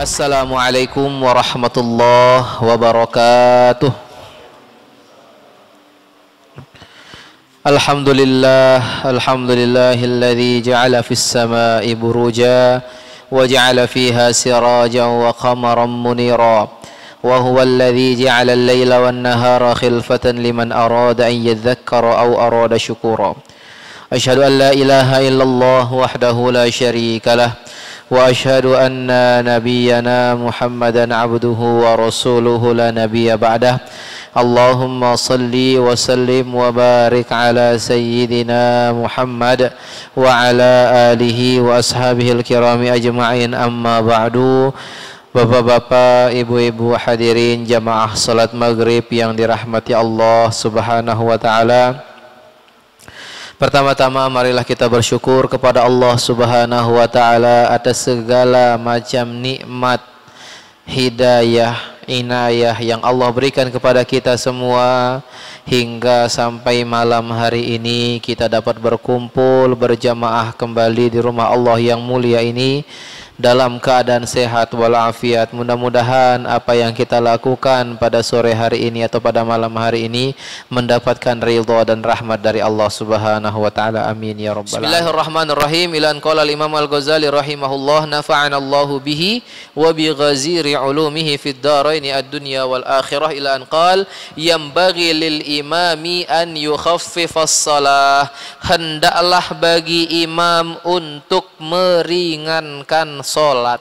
السلام عليكم ورحمة الله وبركاته الحمد لله الحمد لله الذي جعل في السماء بروجا وجعل فيها سراجا وقمرا منيرا وهو الذي جعل الليل والنهار خلفة لمن أراد أن يذكر أو أراد شكورا أشهد أن لا إله إلا الله وحده لا شريك له وأشهد أن نبينا محمدا عبده ورسوله لا نبي بعده اللهم صل وسلم وبارك على سيدنا محمد وعلى آله وأصحابه الكرام أجمعين أما بعد Bapak-bapak, ibu-ibu hadirin jamaah salat maghrib yang dirahmati Allah subhanahu wa ta'ala Pertama-tama marilah kita bersyukur kepada Allah subhanahu wa ta'ala Atas segala macam nikmat, hidayah, inayah yang Allah berikan kepada kita semua Hingga sampai malam hari ini kita dapat berkumpul berjamaah kembali di rumah Allah yang mulia ini dalam keadaan sehat walafiat. Mudah-mudahan apa yang kita lakukan pada sore hari ini atau pada malam hari ini mendapatkan ridha dan rahmat dari Allah Subhanahu wa taala. Amin ya rabbal alamin. Bismillahirrahmanirrahim. Ilan qala Imam Al-Ghazali rahimahullah nafa'ana Allahu bihi wa bi ghaziri ulumihi fid darain ad-dunya wal akhirah ila an qala yambaghi lil imami an yukhaffifa as-salah. Hendaklah bagi imam untuk meringankan sholat.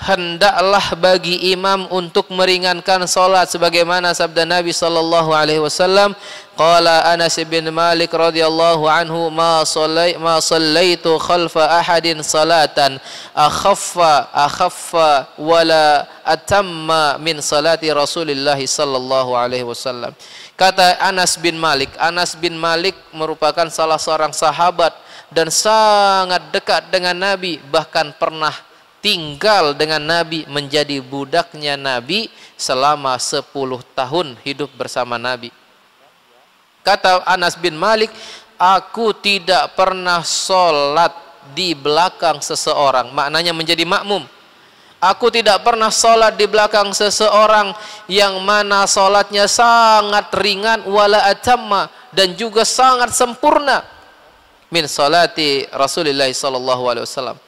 Hendaklah bagi imam untuk meringankan sholat sebagaimana sabda Nabi sallallahu alaihi wasallam qala Anas bin Malik radhiyallahu anhu ma sallai ma sallaitu khalfa ahadin salatan akhaffa akhaffa wala atamma min salati Rasulillah sallallahu alaihi wasallam kata Anas bin Malik Anas bin Malik merupakan salah seorang sahabat dan sangat dekat dengan Nabi bahkan pernah tinggal dengan Nabi menjadi budaknya Nabi selama 10 tahun hidup bersama Nabi kata Anas bin Malik aku tidak pernah sholat di belakang seseorang maknanya menjadi makmum Aku tidak pernah sholat di belakang seseorang yang mana sholatnya sangat ringan wala atamma dan juga sangat sempurna min salati Rasulullah sallallahu alaihi wasallam.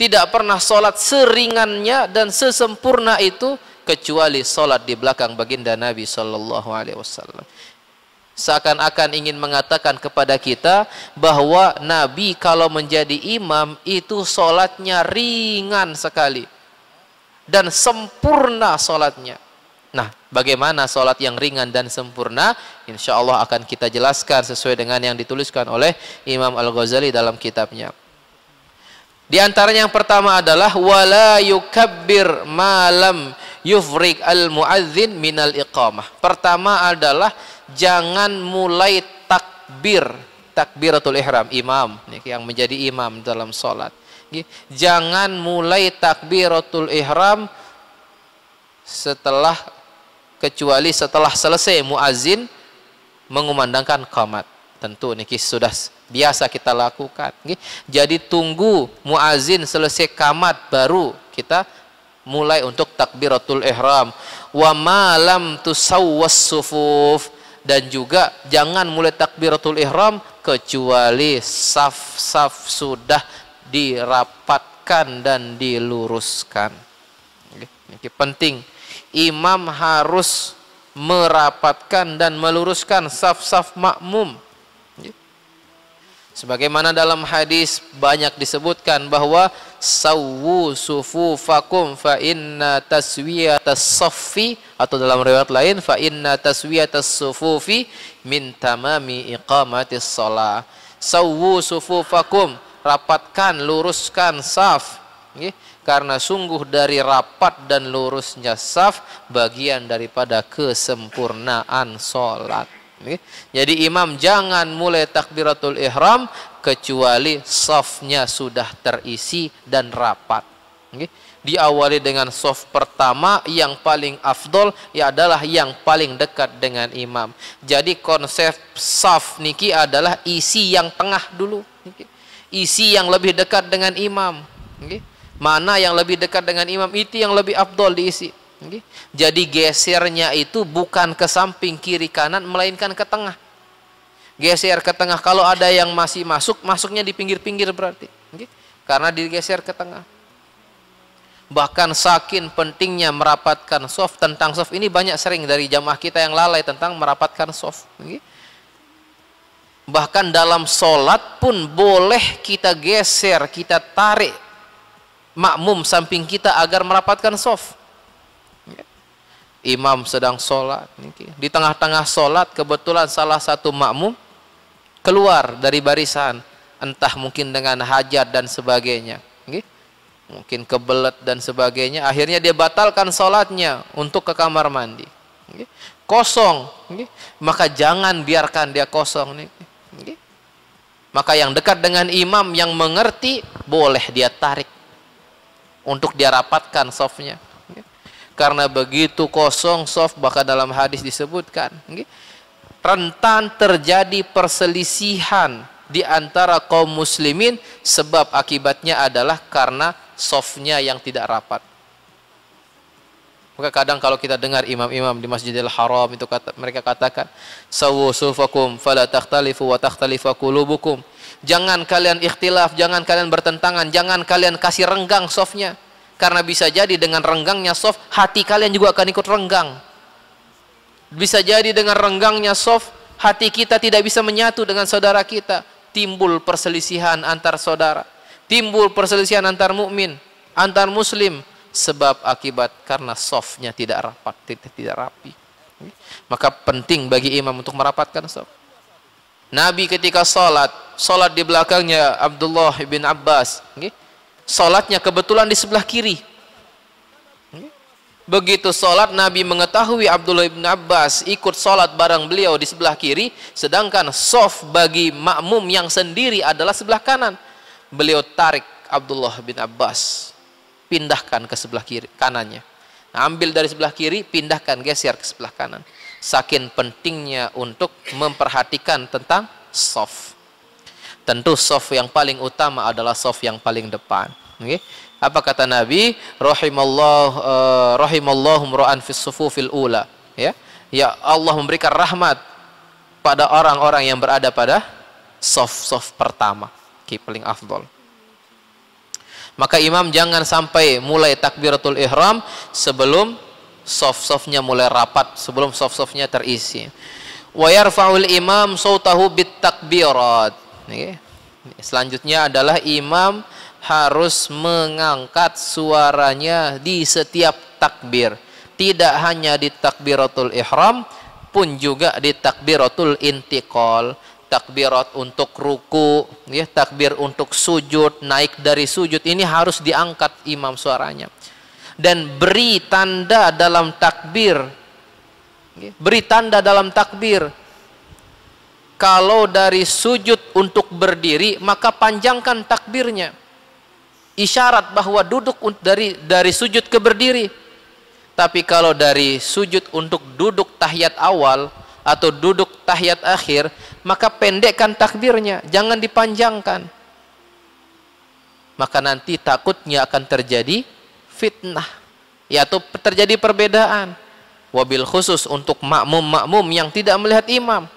Tidak pernah salat seringannya dan sesempurna itu kecuali salat di belakang baginda Nabi sallallahu alaihi wasallam. Seakan-akan ingin mengatakan kepada kita bahwa Nabi kalau menjadi imam itu solatnya ringan sekali. Dan sempurna solatnya. Nah, bagaimana sholat yang ringan dan sempurna? Insya Allah akan kita jelaskan sesuai dengan yang dituliskan oleh Imam Al-Ghazali dalam kitabnya. Di antaranya yang pertama adalah wala yukabbir malam yufrik al muadzin al iqamah. Pertama adalah jangan mulai takbir takbiratul ihram imam yang menjadi imam dalam sholat. Jangan mulai takbiratul ihram setelah kecuali setelah selesai muazin mengumandangkan qamat. Tentu niki sudah biasa kita lakukan. Jadi tunggu muazin selesai qamat baru kita mulai untuk takbiratul ihram. Wa malam tusawwas sufuf dan juga jangan mulai takbiratul ihram kecuali saf-saf sudah dirapatkan dan diluruskan. Ini penting imam harus merapatkan dan meluruskan saf-saf makmum. Ya. Sebagaimana dalam hadis banyak disebutkan bahwa sawu sufu fakum fa inna taswiyatas saffi atau dalam riwayat lain fa inna taswiyatas sufufi min tamami iqamatis shalah. Sawu sufu fakum rapatkan, luruskan saf karena sungguh dari rapat dan lurusnya saf bagian daripada kesempurnaan sholat. Jadi imam jangan mulai takbiratul ihram kecuali safnya sudah terisi dan rapat. Diawali dengan saf pertama yang paling afdol ya adalah yang paling dekat dengan imam. Jadi konsep saf niki adalah isi yang tengah dulu. Isi yang lebih dekat dengan imam. Okay Mana yang lebih dekat dengan imam itu yang lebih abdol diisi. Jadi gesernya itu bukan ke samping kiri kanan melainkan ke tengah. Geser ke tengah kalau ada yang masih masuk, masuknya di pinggir-pinggir berarti. Karena digeser ke tengah. Bahkan sakin pentingnya merapatkan soft tentang soft ini banyak sering dari jamaah kita yang lalai tentang merapatkan soft. Bahkan dalam sholat pun boleh kita geser, kita tarik makmum samping kita agar merapatkan soft. Imam sedang sholat. Di tengah-tengah sholat kebetulan salah satu makmum keluar dari barisan. Entah mungkin dengan hajat dan sebagainya. Mungkin kebelet dan sebagainya. Akhirnya dia batalkan sholatnya untuk ke kamar mandi. Kosong. Maka jangan biarkan dia kosong. Maka yang dekat dengan imam yang mengerti boleh dia tarik untuk dia rapatkan softnya. Karena begitu kosong soft bahkan dalam hadis disebutkan. Rentan terjadi perselisihan di antara kaum muslimin sebab akibatnya adalah karena softnya yang tidak rapat. Maka kadang kalau kita dengar imam-imam di Masjidil Haram itu kata, mereka katakan, "Sawu sufakum fala takhtalifu wa takhtalifa qulubukum." Jangan kalian ikhtilaf, jangan kalian bertentangan, jangan kalian kasih renggang softnya. Karena bisa jadi dengan renggangnya soft, hati kalian juga akan ikut renggang. Bisa jadi dengan renggangnya soft, hati kita tidak bisa menyatu dengan saudara kita. Timbul perselisihan antar saudara. Timbul perselisihan antar mukmin, antar muslim, sebab akibat karena softnya tidak rapat, tidak, tidak rapi. Maka penting bagi imam untuk merapatkan soft. Nabi ketika sholat, sholat di belakangnya Abdullah bin Abbas. Sholatnya kebetulan di sebelah kiri. Begitu sholat Nabi mengetahui Abdullah bin Abbas ikut sholat bareng beliau di sebelah kiri. Sedangkan soft bagi makmum yang sendiri adalah sebelah kanan. Beliau tarik Abdullah bin Abbas pindahkan ke sebelah kiri kanannya. Nah, ambil dari sebelah kiri, pindahkan, geser ke sebelah kanan. Saking pentingnya untuk memperhatikan tentang soft. Tentu soft yang paling utama adalah soft yang paling depan. Okay? Apa kata Nabi? Rahimallah uh, eh, rahimallahum ra'an fis sufufil ula. Ya. Ya Allah memberikan rahmat pada orang-orang yang berada pada soft-soft pertama. Ki okay, afdol. Maka imam jangan sampai mulai takbiratul ihram sebelum soft-softnya mulai rapat, sebelum soft-softnya terisi. Wa yarfa'ul imam sautahu bit takbirat. Selanjutnya adalah imam harus mengangkat suaranya di setiap takbir. Tidak hanya di takbiratul ihram pun juga di takbiratul intiqal takbirat untuk ruku, ya, takbir untuk sujud, naik dari sujud ini harus diangkat imam suaranya. Dan beri tanda dalam takbir. Ya, beri tanda dalam takbir. Kalau dari sujud untuk berdiri, maka panjangkan takbirnya. Isyarat bahwa duduk dari dari sujud ke berdiri. Tapi kalau dari sujud untuk duduk tahiyat awal atau duduk tahiyat akhir, maka pendekkan takbirnya, jangan dipanjangkan. Maka nanti takutnya akan terjadi fitnah, yaitu terjadi perbedaan. Wabil khusus untuk makmum-makmum yang tidak melihat imam.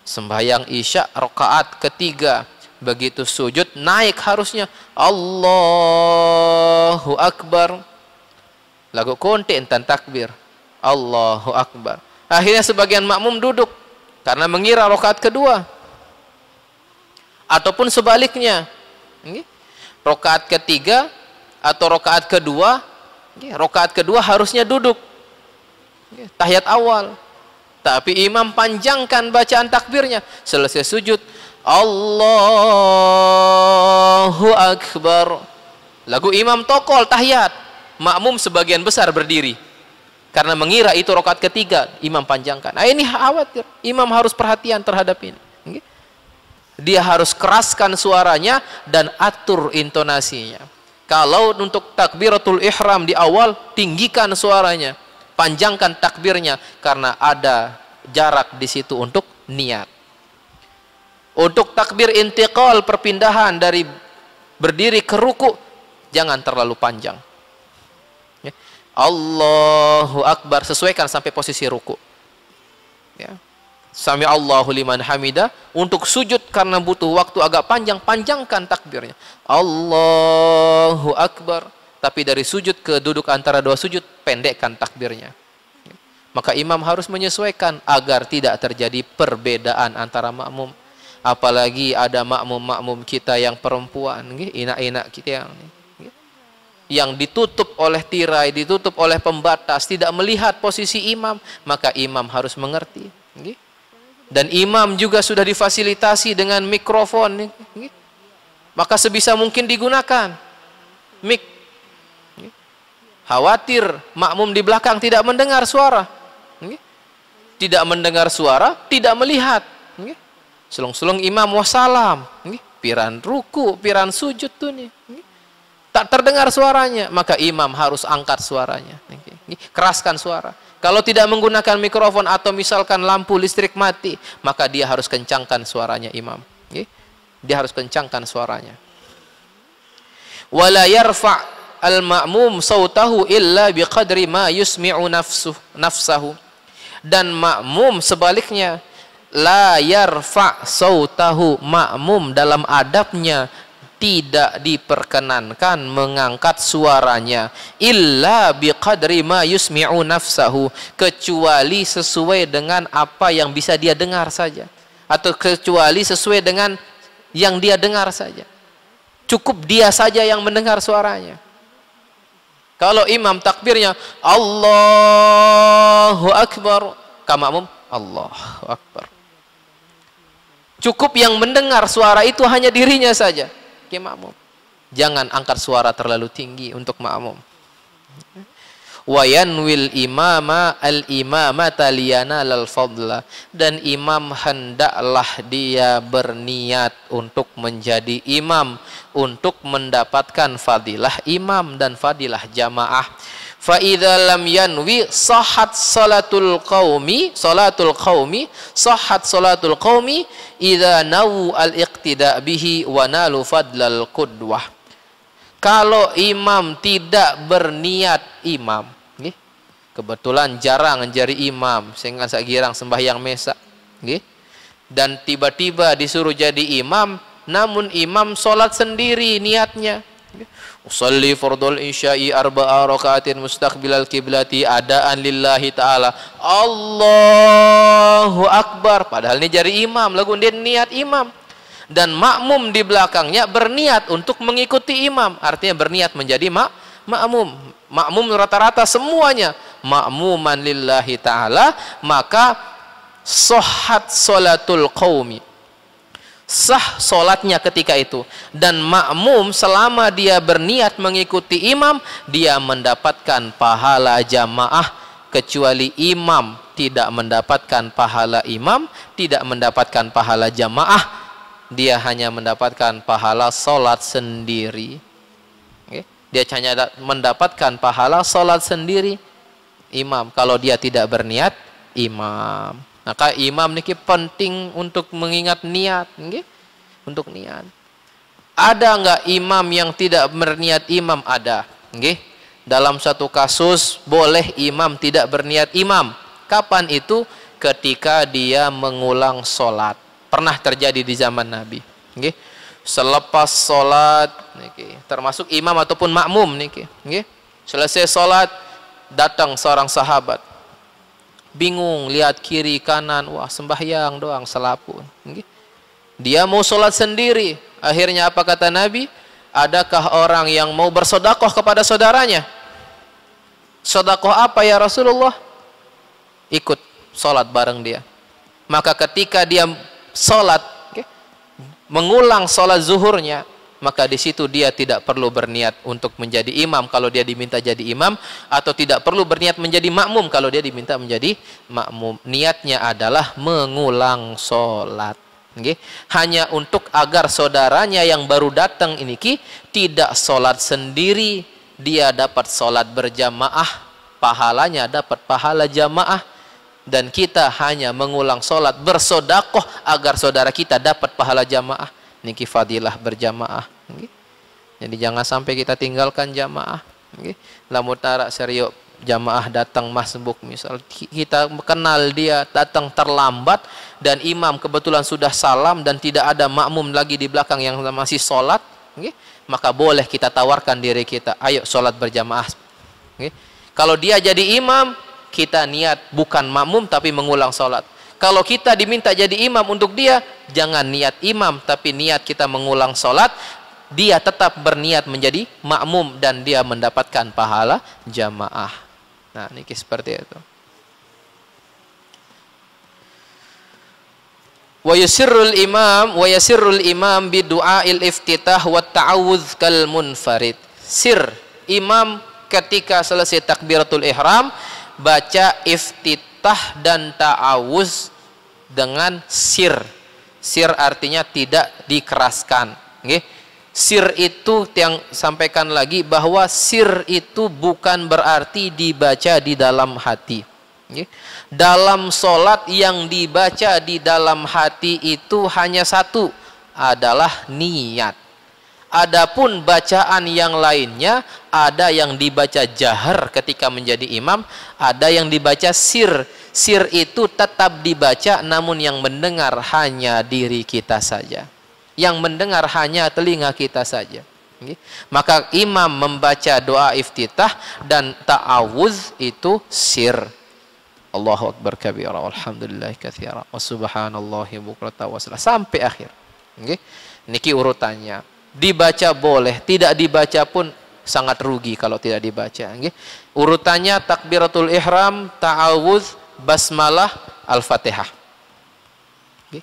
Sembahyang isya rokaat ketiga, begitu sujud naik harusnya Allahu Akbar lagu konten tentang takbir Allahu Akbar akhirnya sebagian makmum duduk karena mengira rokaat kedua ataupun sebaliknya rokaat ketiga atau rokaat kedua rokaat kedua harusnya duduk tahiyat awal tapi imam panjangkan bacaan takbirnya. Selesai sujud. Allahu Akbar. Lagu imam tokol tahiyat. Makmum sebagian besar berdiri. Karena mengira itu rokat ketiga, imam panjangkan. Nah ini khawatir, imam harus perhatian terhadap ini. Dia harus keraskan suaranya dan atur intonasinya. Kalau untuk takbiratul ihram di awal, tinggikan suaranya. Panjangkan takbirnya, karena ada jarak di situ untuk niat. Untuk takbir intiqal, perpindahan dari berdiri ke ruku, jangan terlalu panjang Allahu Akbar sesuaikan sampai posisi ruku. Ya. Sami Allahu liman hamida untuk sujud karena butuh waktu agak panjang panjangkan takbirnya. Allahu Akbar tapi dari sujud ke duduk antara dua sujud pendekkan takbirnya. Ya. Maka imam harus menyesuaikan agar tidak terjadi perbedaan antara makmum. Apalagi ada makmum-makmum kita yang perempuan, inak-inak kita yang yang ditutup oleh tirai, ditutup oleh pembatas, tidak melihat posisi imam, maka imam harus mengerti. Dan imam juga sudah difasilitasi dengan mikrofon. Maka sebisa mungkin digunakan. Mik. Khawatir makmum di belakang tidak mendengar suara. Tidak mendengar suara, tidak melihat. Selong-selong imam wassalam. Piran ruku, piran sujud tuh nih tak terdengar suaranya, maka imam harus angkat suaranya. Keraskan suara. Kalau tidak menggunakan mikrofon atau misalkan lampu listrik mati, maka dia harus kencangkan suaranya imam. Dia harus kencangkan suaranya. Wala yarfa' al-ma'mum sautahu illa biqadri ma yusmi'u nafsuh, nafsahu. Dan makmum sebaliknya la yarfa' sautahu makmum dalam adabnya tidak diperkenankan mengangkat suaranya illa biqadri ma yusmi'u nafsahu kecuali sesuai dengan apa yang bisa dia dengar saja atau kecuali sesuai dengan yang dia dengar saja cukup dia saja yang mendengar suaranya kalau imam takbirnya Allahu akbar kamakmum Allahu akbar cukup yang mendengar suara itu hanya dirinya saja sebaik-baiknya makmum. Jangan angkat suara terlalu tinggi untuk makmum. Wa yanwil imama al imama taliyana lal fadla dan imam hendaklah dia berniat untuk menjadi imam untuk mendapatkan fadilah imam dan fadilah jamaah fa idza lam yanwi sahat salatul qaumi salatul qaumi sahat salatul qaumi idza nawu al iqtida bihi wa nalu fadlal qudwah kalau imam tidak berniat imam nggih kebetulan jarang jadi imam sehingga girang sembahyang mesa nggih dan tiba-tiba disuruh jadi imam namun imam sholat sendiri niatnya Usalli fardul isya'i arba'a rakaatin mustaqbilal kiblati adaan lillahi ta'ala. Allahu Akbar. Padahal ini jari imam. Lagu dia niat imam. Dan makmum di belakangnya berniat untuk mengikuti imam. Artinya berniat menjadi mak makmum. Makmum rata-rata semuanya. Makmuman lillahi ta'ala. Maka sohat solatul qawmi sah solatnya ketika itu dan makmum selama dia berniat mengikuti imam dia mendapatkan pahala jamaah kecuali imam tidak mendapatkan pahala imam tidak mendapatkan pahala jamaah dia hanya mendapatkan pahala solat sendiri dia hanya mendapatkan pahala solat sendiri imam kalau dia tidak berniat imam maka imam niki penting untuk mengingat niat, nggih. Untuk niat. Ada enggak imam yang tidak berniat imam? Ada, nggih. Dalam satu kasus boleh imam tidak berniat imam. Kapan itu? Ketika dia mengulang solat. Pernah terjadi di zaman Nabi, nggih. Selepas solat, niki, termasuk imam ataupun makmum niki, nggih. Selesai solat, datang seorang sahabat bingung lihat kiri kanan wah sembahyang doang selapun dia mau sholat sendiri akhirnya apa kata Nabi adakah orang yang mau bersodakoh kepada saudaranya sodakoh apa ya Rasulullah ikut sholat bareng dia maka ketika dia sholat mengulang sholat zuhurnya maka di situ dia tidak perlu berniat untuk menjadi imam kalau dia diminta jadi imam atau tidak perlu berniat menjadi makmum kalau dia diminta menjadi makmum. Niatnya adalah mengulang sholat. Okay? Hanya untuk agar saudaranya yang baru datang ini ki tidak sholat sendiri, dia dapat sholat berjamaah, pahalanya dapat pahala jamaah dan kita hanya mengulang sholat bersodakoh agar saudara kita dapat pahala jamaah niki fadilah berjamaah Jadi jangan sampai kita tinggalkan jamaah nggih. Lamun tarak serio jamaah datang masbuk misal kita kenal dia datang terlambat dan imam kebetulan sudah salam dan tidak ada makmum lagi di belakang yang masih sholat maka boleh kita tawarkan diri kita ayo sholat berjamaah kalau dia jadi imam kita niat bukan makmum tapi mengulang sholat kalau kita diminta jadi imam untuk dia, jangan niat imam, tapi niat kita mengulang sholat, dia tetap berniat menjadi makmum dan dia mendapatkan pahala jamaah. Nah, ini seperti itu. wa yusirrul imam wa yasirrul imam bi du'ail iftitah wa ta'awudz kal munfarid sir imam ketika selesai takbiratul ihram baca iftitah iftitah dan ta'awuz dengan sir. Sir artinya tidak dikeraskan. Okay? Sir itu yang sampaikan lagi bahwa sir itu bukan berarti dibaca di dalam hati. Okay? Dalam solat yang dibaca di dalam hati itu hanya satu adalah niat. Adapun bacaan yang lainnya ada yang dibaca jahar ketika menjadi imam, ada yang dibaca sir. Sir itu tetap dibaca namun yang mendengar hanya diri kita saja. Yang mendengar hanya telinga kita saja. Maka imam membaca doa iftitah dan ta'awuz itu sir. Allahu Akbar kabira walhamdulillah kathira wa subhanallahi bukrata wa Sampai akhir. Niki urutannya dibaca boleh, tidak dibaca pun sangat rugi kalau tidak dibaca. Okay. Urutannya takbiratul ihram, ta'awuz, basmalah, al-fatihah. Okay.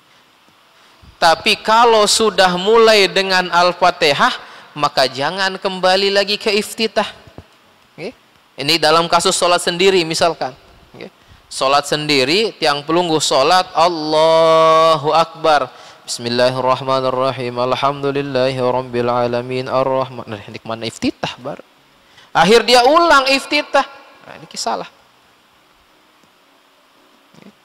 Tapi kalau sudah mulai dengan al-fatihah, maka jangan kembali lagi ke iftitah. Okay. Ini dalam kasus sholat sendiri misalkan. Sholat sendiri, tiang pelunggu sholat, Allahu Akbar Bismillahirrahmanirrahim. Alhamdulillahi rabbil alamin. ar Nah, ini mana iftitah bar. Akhir dia ulang iftitah. Nah, ini kisalah.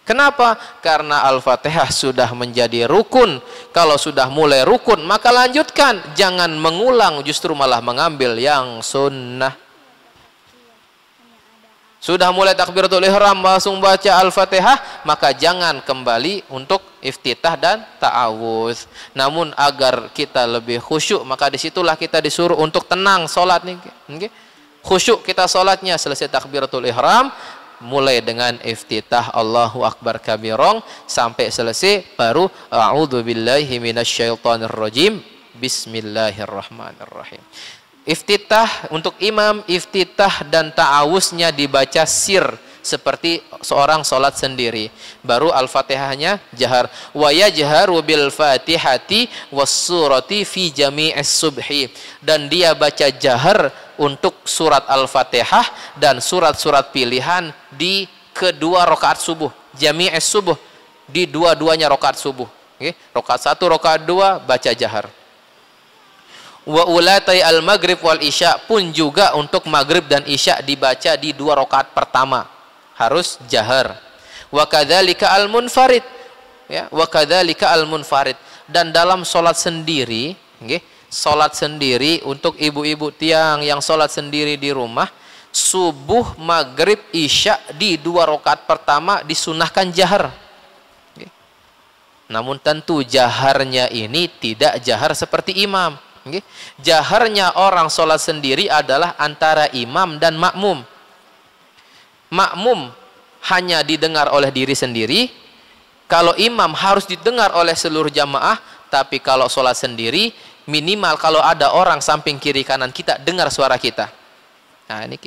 Kenapa? Karena Al-Fatihah sudah menjadi rukun. Kalau sudah mulai rukun, maka lanjutkan. Jangan mengulang, justru malah mengambil yang sunnah sudah mulai takbiratul ihram langsung baca Al-Fatihah, maka jangan kembali untuk iftitah dan ta'awuz. Namun agar kita lebih khusyuk, maka disitulah kita disuruh untuk tenang sholat nih. Khusyuk kita sholatnya selesai takbiratul ihram, mulai dengan iftitah Allahu Akbar kabirong sampai selesai baru a'udzubillahi minasyaitonirrajim bismillahirrahmanirrahim Iftitah untuk imam, iftitah dan ta'awusnya dibaca sir seperti seorang sholat sendiri. Baru al-fatihahnya jahar. Wa jahar, bil fatihati wassurati fi jami'is subhi. Dan dia baca jahar untuk surat al-fatihah dan surat-surat pilihan di kedua rokaat subuh. Jami'is subuh. Di dua-duanya rokaat subuh. Okay. Rokaat satu, rokaat dua, baca jahar wa ulatai al maghrib wal isya pun juga untuk maghrib dan isya dibaca di dua rakaat pertama harus jahar wa kadzalika al munfarid ya wa kadzalika al munfarid dan dalam solat sendiri nggih okay, salat sendiri untuk ibu-ibu tiang yang solat sendiri di rumah subuh maghrib isya di dua rakaat pertama disunahkan jahar okay. namun tentu jaharnya ini tidak jahar seperti imam Jaharnya orang sholat sendiri adalah antara imam dan makmum. Makmum hanya didengar oleh diri sendiri. Kalau imam harus didengar oleh seluruh jamaah. Tapi kalau sholat sendiri, minimal kalau ada orang samping kiri kanan kita, dengar suara kita. Nah ini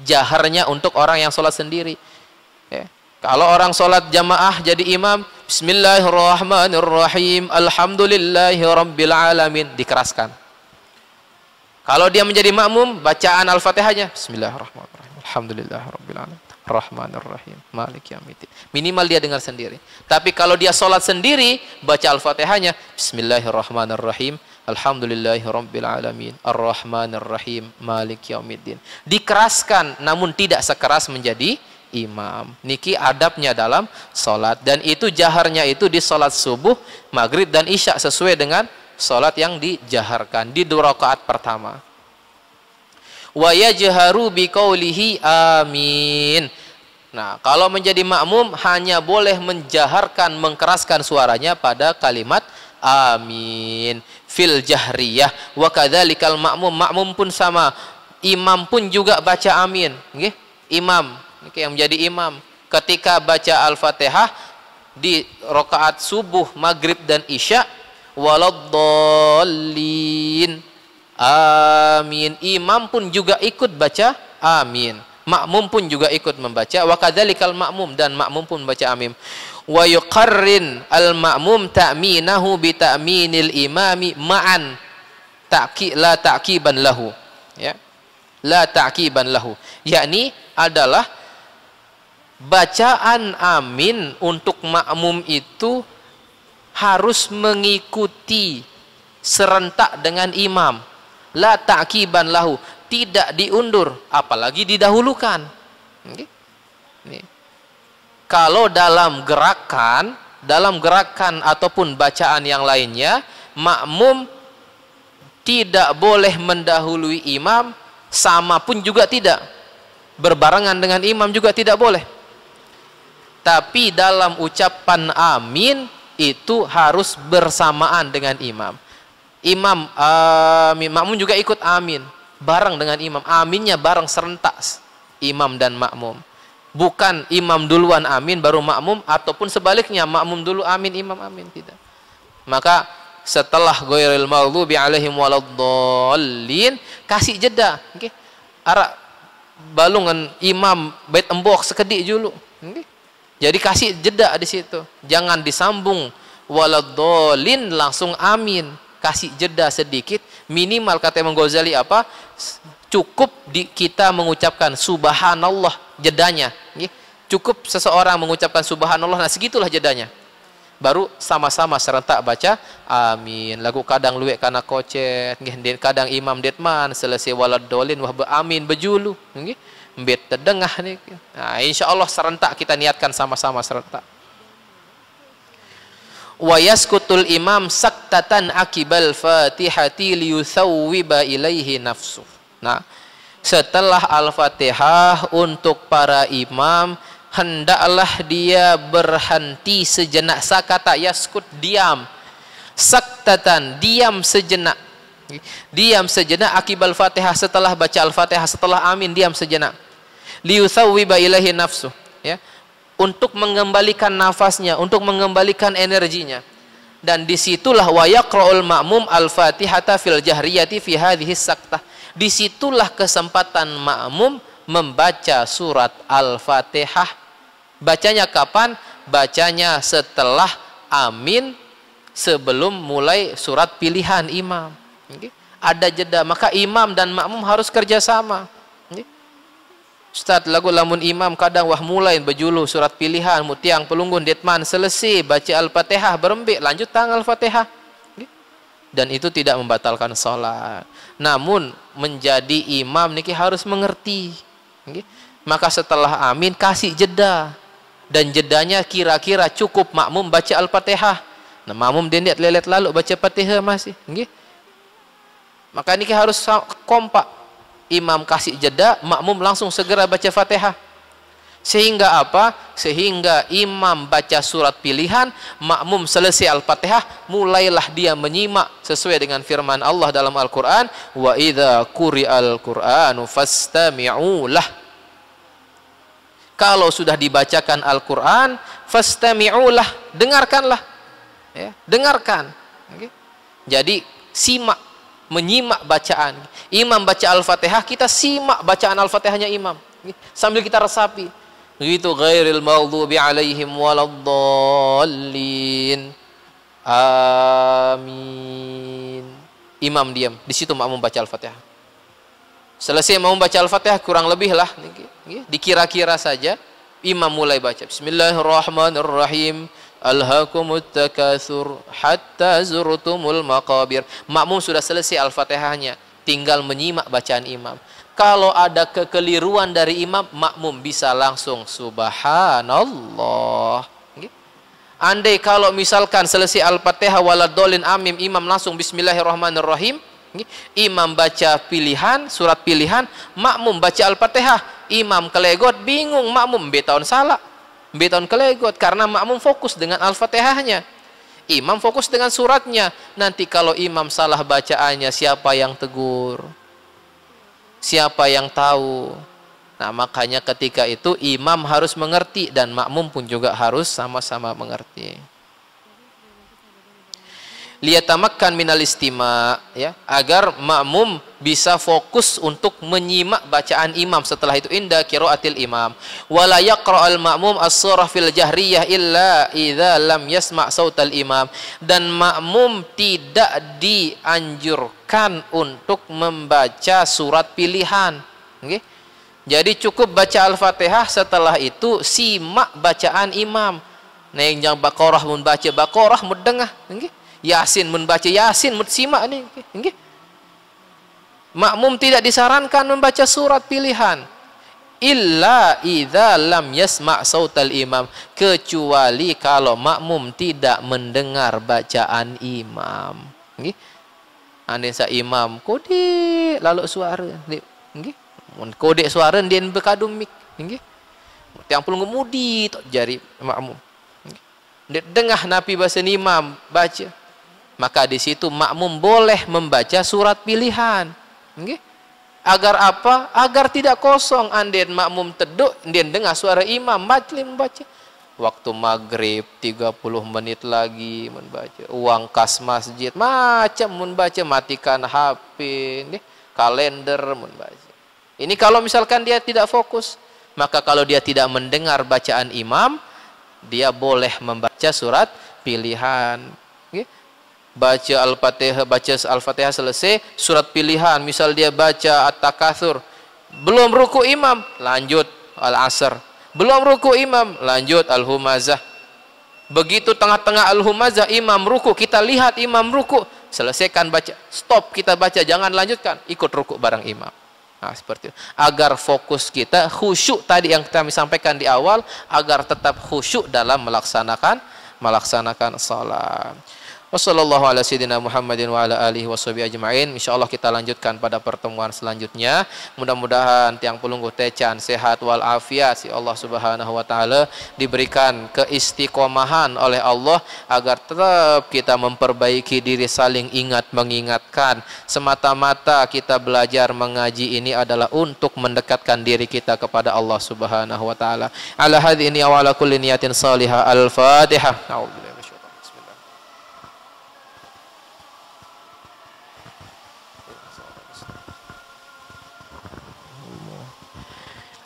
jaharnya untuk orang yang sholat sendiri. Okay. Ya. Kalau orang sholat jamaah jadi imam, Bismillahirrahmanirrahim. Alhamdulillahirrabbilalamin. Dikeraskan. Kalau dia menjadi makmum, bacaan Al-Fatihahnya. Bismillahirrahmanirrahim. Alhamdulillahirrabbilalamin. Rahmanirrahim. Malik yamidin. Minimal dia dengar sendiri. Tapi kalau dia sholat sendiri, baca Al-Fatihahnya. Bismillahirrahmanirrahim. Alhamdulillahirrabbilalamin. Ar-Rahmanirrahim. Malik yamidin. Dikeraskan, namun tidak sekeras menjadi imam. Niki adabnya dalam solat dan itu jaharnya itu di solat subuh, maghrib dan isya sesuai dengan solat yang dijaharkan di dua rakaat pertama. Wa bi kaulihi amin. Nah, kalau menjadi makmum hanya boleh menjaharkan, mengkeraskan suaranya pada kalimat amin fil jahriyah wa kadzalikal makmum makmum pun sama imam pun juga baca amin nggih imam yang menjadi imam ketika baca Al-Fatihah di rokaat subuh, maghrib dan isya waladdallin amin imam pun juga ikut baca amin makmum pun juga ikut membaca wa makmum dan makmum pun membaca amin wa yuqarrin al makmum ta'minahu bi ta'minil imami ma'an ta'ki la ta'kiban lahu ya la ta'kiban lahu yakni adalah bacaan amin untuk makmum itu harus mengikuti serentak dengan imam. La ta'kiban lahu, tidak diundur apalagi didahulukan. Okay. Kalau dalam gerakan, dalam gerakan ataupun bacaan yang lainnya, makmum tidak boleh mendahului imam sama pun juga tidak. Berbarengan dengan imam juga tidak boleh. Tapi dalam ucapan amin itu harus bersamaan dengan imam. Imam amin, eh, makmum juga ikut amin bareng dengan imam. Aminnya bareng serentak imam dan makmum. Bukan imam duluan amin baru makmum ataupun sebaliknya makmum dulu amin imam amin tidak. Maka setelah ghairil maghdubi alaihim waladdallin kasih jeda okay. arak balungan imam bait embok sekedik dulu okay. Jadi kasih jeda di situ. Jangan disambung waladolin langsung amin. Kasih jeda sedikit. Minimal kata Imam Ghazali apa? Cukup di, kita mengucapkan subhanallah jedanya. Cukup seseorang mengucapkan subhanallah. Nah segitulah jedanya. Baru sama-sama serentak baca amin. Lagu kadang luwek karena kocet. Kadang imam detman. Selesai waladolin wah amin bejulu. Gitu bait tedengah nih. Nah, insya Allah serentak kita niatkan sama-sama serentak. Wa yaskutul imam saktatan akibal fatihati liyusawwiba ilaihi nafsu. Nah, setelah Al-Fatihah untuk para imam hendaklah dia berhenti sejenak sakata yaskut diam saktatan diam sejenak Diam sejenak akibal Fatihah setelah baca Al-Fatihah setelah amin diam sejenak. Liusawwiba ilahi nafsu, ya. Untuk mengembalikan nafasnya, untuk mengembalikan energinya. Dan disitulah wayaqra'ul ma'mum al-Fatihata fil jahriyati fi hadhis sakta. Disitulah kesempatan ma'mum membaca surat Al-Fatihah. Bacanya kapan? Bacanya setelah amin sebelum mulai surat pilihan imam. Ada jeda, maka imam dan makmum harus kerjasama. Ustaz, lagu lamun imam kadang wah mulai berjulu surat pilihan, mutiang, pelunggun, detman, selesai, baca Al-Fatihah, berembik, lanjut tangan Al-Fatihah. Dan itu tidak membatalkan sholat. Namun menjadi imam niki harus mengerti. Maka setelah amin kasih jeda dan jedanya kira-kira cukup makmum baca Al-Fatihah. Nah, makmum dia lihat lelet lalu baca Fatihah masih. Okay? Maka ini harus kompak. Imam kasih jeda, makmum langsung segera baca Fatihah. Sehingga apa? Sehingga imam baca surat pilihan, makmum selesai Al-Fatihah, mulailah dia menyimak sesuai dengan firman Allah dalam Al-Qur'an, wa kuri Al Qur'anu fastami'u Kalau sudah dibacakan Al-Qur'an, fastami'u dengarkanlah. Ya, dengarkan. Okay. Jadi simak menyimak bacaan. Imam baca Al-Fatihah, kita simak bacaan Al-Fatihahnya imam sambil kita resapi. Begitu ghairil maghdubi alaihim waladdallin. Amin. Imam diam, di situ makmum baca Al-Fatihah. Selesai mau baca Al-Fatihah kurang lebih lah dikira-kira saja imam mulai baca bismillahirrahmanirrahim alhaakumut takatsur hatta zurtumul maqabir. Makmum sudah selesai Al-Fatihahnya, tinggal menyimak bacaan imam. Kalau ada kekeliruan dari imam, makmum bisa langsung subhanallah. Andai kalau misalkan selesai Al-Fatihah waladolin amim imam langsung bismillahirrahmanirrahim, Imam baca pilihan, surat pilihan, makmum baca Al-Fatihah, imam kelegot bingung makmum betahun salah beton kelegot karena makmum fokus dengan al-fatihahnya imam fokus dengan suratnya nanti kalau imam salah bacaannya siapa yang tegur siapa yang tahu nah makanya ketika itu imam harus mengerti dan makmum pun juga harus sama-sama mengerti liyatamakkan minal istima ya agar makmum bisa fokus untuk menyimak bacaan imam setelah itu inda qiraatil imam wala yaqra'al ma'mum as-surah fil jahriyah illa idza lam yasma' sautal imam dan makmum tidak dianjurkan untuk membaca surat pilihan okay? jadi cukup baca al-fatihah setelah itu simak bacaan imam Neng nah, yang bakorah mun baca bakorah mudengah okay? Yasin membaca Yasin mutsima ini. nggih makmum tidak disarankan membaca surat pilihan illa idza lam yasma' sautal imam kecuali kalau makmum tidak mendengar bacaan imam nggih andai sa imam kode lalu suara nggih mun kode suara ndin berkadung mik nggih tiang pulung mudi tok jari makmum nggih dengah napi bahasa imam baca maka di situ makmum boleh membaca surat pilihan. Okay? Agar apa? Agar tidak kosong. Anden makmum teduk, anden dengar suara imam, majlis baca. Waktu maghrib 30 menit lagi membaca. Uang kas masjid macam membaca. Matikan HP, Ini kalender membaca. Ini kalau misalkan dia tidak fokus. Maka kalau dia tidak mendengar bacaan imam, dia boleh membaca surat pilihan. Okay? baca Al-Fatihah, baca Al-Fatihah selesai, surat pilihan, misal dia baca At-Takatsur, belum ruku imam, lanjut Al-Asr. Belum ruku imam, lanjut Al-Humazah. Begitu tengah-tengah Al-Humazah imam ruku, kita lihat imam ruku, selesaikan baca, stop kita baca, jangan lanjutkan, ikut ruku bareng imam. Nah, seperti itu. Agar fokus kita khusyuk tadi yang kami sampaikan di awal agar tetap khusyuk dalam melaksanakan melaksanakan salat. Wassallallahu ala sayyidina Muhammadin wa ala alihi ajmain. Insyaallah kita lanjutkan pada pertemuan selanjutnya. Mudah-mudahan tiang pelunggu tecan sehat wal afiat si Allah Subhanahu wa taala diberikan keistiqomahan oleh Allah agar tetap kita memperbaiki diri saling ingat mengingatkan. Semata-mata kita belajar mengaji ini adalah untuk mendekatkan diri kita kepada Allah Subhanahu wa taala. Ala hadhihi wa ala kulli niyatin salihah. Al-Fatihah.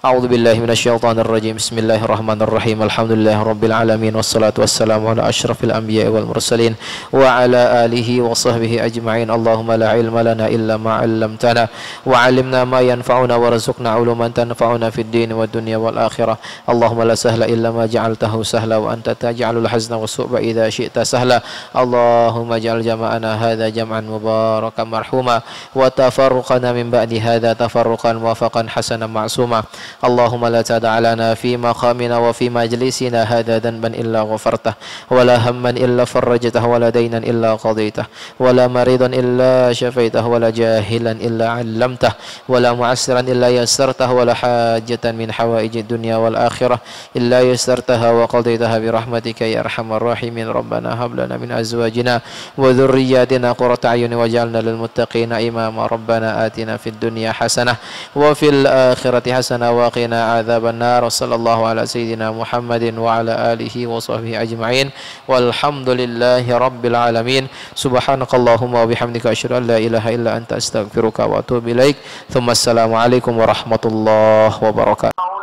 أعوذ بالله من الشيطان الرجيم بسم الله الرحمن الرحيم الحمد لله رب العالمين والصلاة والسلام على أشرف الأنبياء والمرسلين وعلى آله وصحبه أجمعين اللهم لا علم لنا إلا ما علمتنا وعلمنا ما ينفعنا ورزقنا علوما تنفعنا في الدين والدنيا والآخرة اللهم لا سهل إلا ما جعلته سهلا وأنت تجعل الحزن والسؤب إذا شئت سهلا اللهم اجعل جمعنا هذا جمعا مباركا مرحوما وتفرقنا من بعد هذا تفرقا موافقا حسنا معصوما اللهم لا تدع لنا في مقامنا وفي مجلسنا هذا ذنبا إلا غفرته ولا هما إلا فرجته ولا دينا إلا قضيته ولا مريضا إلا شفيته ولا جاهلا إلا علمته ولا معسرا إلا يسرته ولا حاجة من حوائج الدنيا والآخرة إلا يسرتها وقضيتها برحمتك يا أرحم الراحمين ربنا هب لنا من أزواجنا وذرياتنا قرة أعين واجعلنا للمتقين إماما ربنا آتنا في الدنيا حسنة وفي الآخرة حسنة وقنا عذاب النار وصلى الله على سيدنا محمد وعلى آله وصحبه أجمعين والحمد لله رب العالمين سبحانك اللهم وبحمدك أشهد أن لا إله إلا أنت أستغفرك وأتوب إليك ثم السلام عليكم ورحمة الله وبركاته